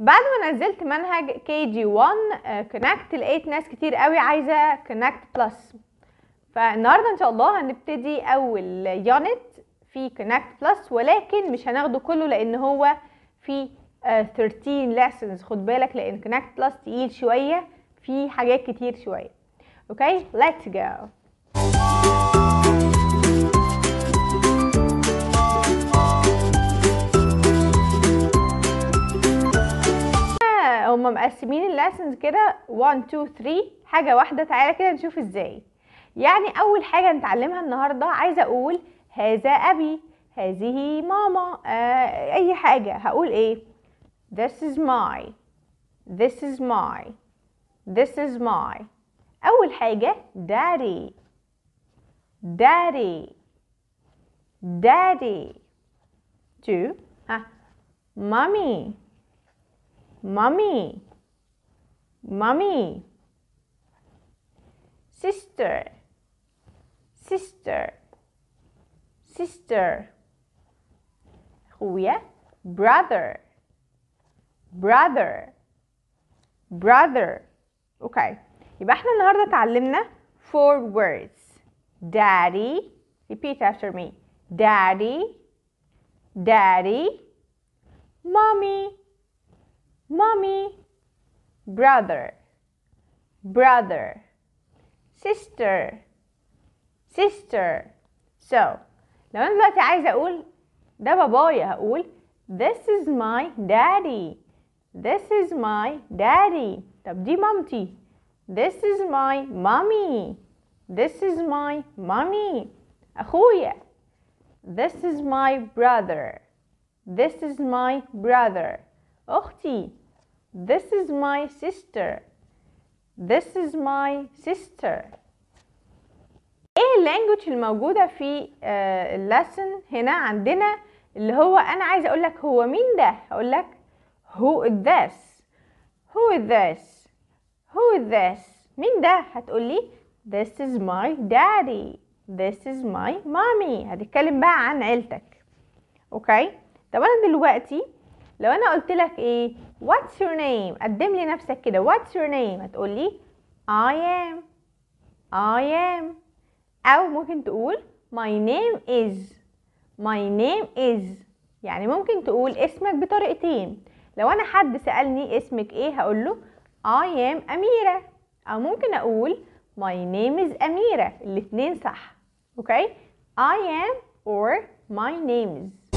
بعد ما نزلت منهج كي جي 1 كونكت آه، لقيت ناس كتير قوي عايزه كونكت بلس فالنهارده ان شاء الله هنبتدي اول يونت في كونكت بلس ولكن مش هناخده كله لان هو في 13 آه، lessons خد بالك لان كونكت بلس تقيل شويه في حاجات كتير شويه اوكي ليتس جو مقسمين الليسنز كده 1 2 3 حاجه واحده تعالى كده نشوف ازاي يعني اول حاجه نتعلمها النهارده عايزه اقول هذا ابي هذه ماما آه اي حاجه هقول ايه this is my this is my this is my اول حاجه daddy daddy daddy two ها mommy mommy mommy sister sister sister خويا brother brother brother اوكي okay. يبقى احنا النهارده اتعلمنا four words daddy repeat after me daddy daddy mommy mommy brother, brother, sister, sister. So لو أنا دلوقتي عايزة أقول ده بابايا هقول This is my daddy. This is my daddy. طب دي مامتي. This is my mommy. This is my mommy. أخويا. This is my brother. This is my brother. أختي. This is my sister. This is my sister. ايه اللانجوج الموجودة في آه، اللسن هنا عندنا اللي هو انا عايز اقول لك هو مين ده اقول لك who is this who is this who is this مين ده هتقولي this is my daddy this is my mommy هتتكلم بقى عن عيلتك اوكي طب انا دلوقتي لو انا قلت لك ايه what's your name قدم لي نفسك كده what's your name هتقول لي I am I am أو ممكن تقول my name is my name is يعني ممكن تقول اسمك بطريقتين لو أنا حد سألني اسمك إيه هقول له I am أميرة أو ممكن أقول my name is أميرة الاتنين صح أوكي okay? I am or my name is